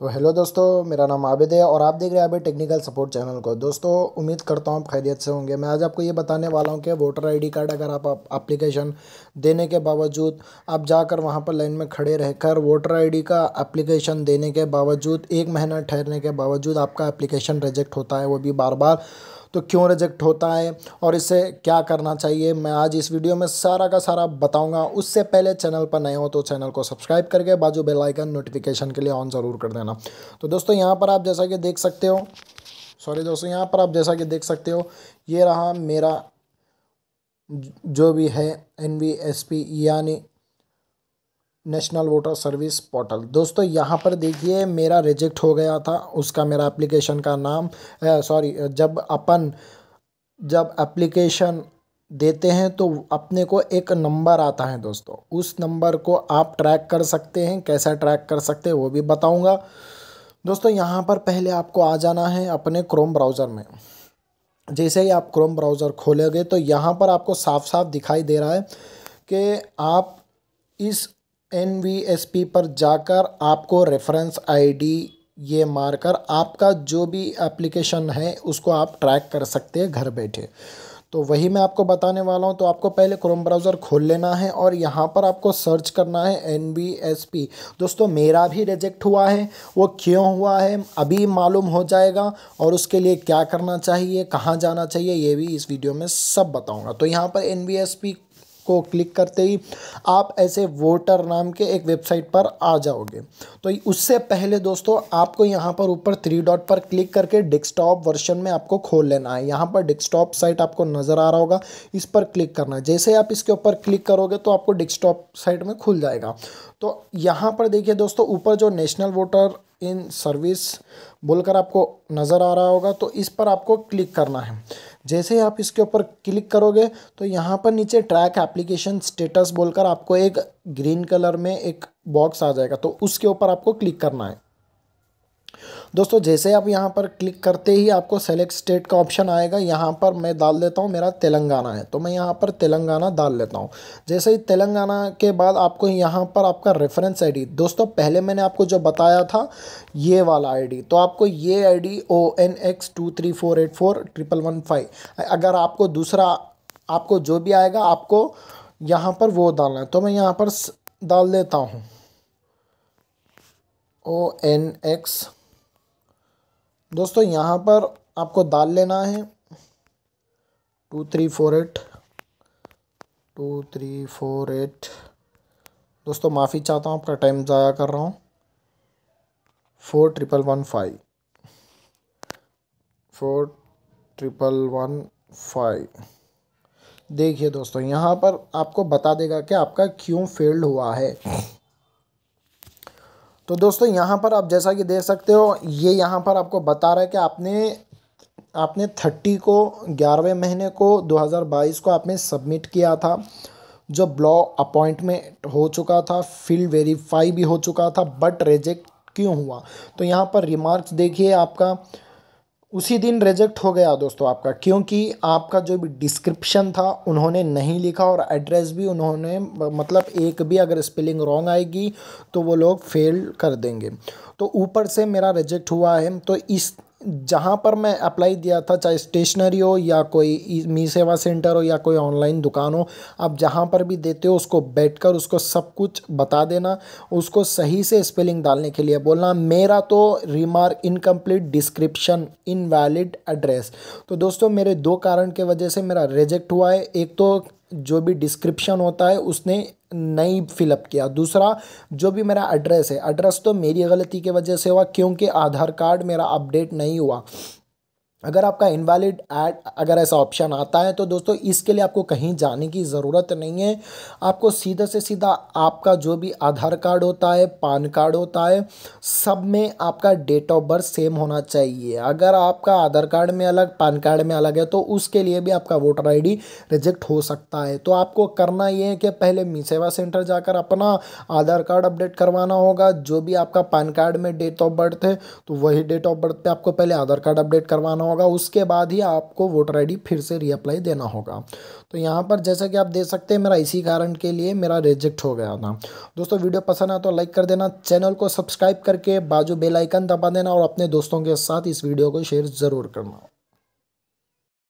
तो हेलो दोस्तों मेरा नाम आबिद है और आप देख रहे हैं आबिद टेक्निकल सपोर्ट चैनल को दोस्तों उम्मीद करता हूँ आप खैरियत से होंगे मैं आज आपको ये बताने वाला हूँ कि वोटर आईडी कार्ड अगर आप एप्लीकेशन देने के बावजूद आप जाकर वहाँ पर लाइन में खड़े रहकर वोटर आईडी का एप्लीकेशन देने के बावजूद एक महीना ठहरने के बावजूद आपका एप्लीकेशन रिजेक्ट होता है वो भी बार बार तो क्यों रिजेक्ट होता है और इसे क्या करना चाहिए मैं आज इस वीडियो में सारा का सारा बताऊंगा उससे पहले चैनल पर नए हो तो चैनल को सब्सक्राइब करके बाजू बेल आइकन नोटिफिकेशन के लिए ऑन ज़रूर कर देना तो दोस्तों यहाँ पर आप जैसा कि देख सकते हो सॉरी दोस्तों यहाँ पर आप जैसा कि देख सकते हो ये रहा मेरा जो भी है एन यानी नेशनल वोटर सर्विस पोर्टल दोस्तों यहाँ पर देखिए मेरा रिजेक्ट हो गया था उसका मेरा एप्लीकेशन का नाम सॉरी जब अपन जब एप्लीकेशन देते हैं तो अपने को एक नंबर आता है दोस्तों उस नंबर को आप ट्रैक कर सकते हैं कैसा ट्रैक कर सकते हैं वो भी बताऊंगा दोस्तों यहाँ पर पहले आपको आ जाना है अपने क्रोम ब्राउज़र में जैसे ही आप क्रोम ब्राउज़र खोलोगे तो यहाँ पर आपको साफ साफ दिखाई दे रहा है कि आप इस एन वी एस पी पर जाकर आपको रेफरेंस आईडी ये मारकर आपका जो भी एप्लीकेशन है उसको आप ट्रैक कर सकते हैं घर बैठे तो वही मैं आपको बताने वाला हूँ तो आपको पहले क्रोम ब्राउज़र खोल लेना है और यहाँ पर आपको सर्च करना है एन बी एस पी दोस्तों मेरा भी रिजेक्ट हुआ है वो क्यों हुआ है अभी मालूम हो जाएगा और उसके लिए क्या करना चाहिए कहाँ जाना चाहिए ये भी इस वीडियो में सब बताऊँगा तो यहाँ पर एन बी एस पी इसको क्लिक करते ही आप ऐसे वोटर नाम के एक वेबसाइट पर आ जाओगे तो उससे पहले दोस्तों आपको यहाँ पर ऊपर थ्री डॉट पर क्लिक करके डेस्कटॉप वर्जन में आपको खोल लेना है यहाँ पर डेस्कटॉप साइट आपको नज़र आ रहा होगा इस पर क्लिक करना है जैसे आप इसके ऊपर क्लिक करोगे तो आपको डेस्कटॉप साइट में खुल जाएगा तो यहाँ पर देखिए दोस्तों ऊपर जो नेशनल वोटर इन सर्विस बोलकर आपको नज़र आ रहा होगा तो इस पर आपको क्लिक करना है जैसे ही आप इसके ऊपर क्लिक करोगे तो यहाँ पर नीचे ट्रैक एप्लीकेशन स्टेटस बोलकर आपको एक ग्रीन कलर में एक बॉक्स आ जाएगा तो उसके ऊपर आपको क्लिक करना है दोस्तों जैसे आप यहाँ पर क्लिक करते ही आपको सेलेक्ट स्टेट का ऑप्शन आएगा यहाँ पर मैं डाल देता हूँ मेरा तेलंगाना है तो मैं यहाँ पर तेलंगाना डाल लेता हूँ जैसे ही तेलंगाना के बाद आपको यहाँ पर आपका रेफरेंस आई दोस्तों पहले मैंने आपको जो बताया था ये वाला आई तो आपको ये I D O N X two three four eight four triple one five अगर आपको दूसरा आपको जो भी आएगा आपको यहाँ पर वो डालना है तो मैं यहाँ पर डाल देता हूँ ओ एन एक्स दोस्तों यहाँ पर आपको दाल लेना है two three four eight two three four eight दोस्तों माफ़ी चाहता हूँ आपका टाइम ज़ाया कर रहा हूँ four triple one five four triple one five देखिए दोस्तों यहाँ पर आपको बता देगा कि आपका क्यों फेल्ड हुआ है तो दोस्तों यहाँ पर आप जैसा कि देख सकते हो ये यहाँ पर आपको बता रहा है कि आपने आपने थर्टी को ग्यारहवें महीने को 2022 को आपने सबमिट किया था जो ब्लॉक अपॉइंटमेंट हो चुका था फिल वेरीफाई भी हो चुका था बट रिजेक्ट क्यों हुआ तो यहाँ पर रिमार्क्स देखिए आपका उसी दिन रिजेक्ट हो गया दोस्तों आपका क्योंकि आपका जो भी डिस्क्रिप्शन था उन्होंने नहीं लिखा और एड्रेस भी उन्होंने मतलब एक भी अगर स्पेलिंग रॉन्ग आएगी तो वो लोग फेल कर देंगे तो ऊपर से मेरा रिजेक्ट हुआ है तो इस जहाँ पर मैं अप्लाई दिया था चाहे स्टेशनरी हो या कोई मी सेवा सेंटर हो या कोई ऑनलाइन दुकान हो आप जहाँ पर भी देते हो उसको बैठकर उसको सब कुछ बता देना उसको सही से स्पेलिंग डालने के लिए बोलना मेरा तो remark incomplete description invalid address तो दोस्तों मेरे दो कारण के वजह से मेरा रिजेक्ट हुआ है एक तो जो भी डिस्क्रिप्शन होता है उसने नहीं फिलअप किया दूसरा जो भी मेरा एड्रेस है एड्रेस तो मेरी गलती की वजह से हुआ क्योंकि आधार कार्ड मेरा अपडेट नहीं हुआ अगर आपका इनवैलिड ऐड अगर ऐसा ऑप्शन आता है तो दोस्तों इसके लिए आपको कहीं जाने की ज़रूरत नहीं है आपको सीधा से सीधा आपका जो भी आधार कार्ड होता है पान कार्ड होता है सब में आपका डेट ऑफ बर्थ सेम होना चाहिए अगर आपका आधार कार्ड में अलग पान कार्ड में अलग है तो उसके लिए भी आपका वोटर आई रिजेक्ट हो सकता है तो आपको करना ये है कि पहले मी सेवा सेंटर जाकर अपना आधार कार्ड अपडेट करवाना होगा जो भी आपका पान कार्ड में डेट ऑफ बर्थ है तो वही डेट ऑफ बर्थ पर आपको पहले आधार कार्ड अपडेट करवाना होगा उसके बाद ही आपको वोटर आई फिर से रीअप्लाई देना होगा तो यहाँ पर जैसा कि आप देख सकते हैं मेरा इसी कारण के लिए मेरा रिजेक्ट हो गया था दोस्तों वीडियो पसंद आया तो लाइक कर देना चैनल को सब्सक्राइब करके बाजू बेलाइकन दबा देना और अपने दोस्तों के साथ इस वीडियो को शेयर ज़रूर करना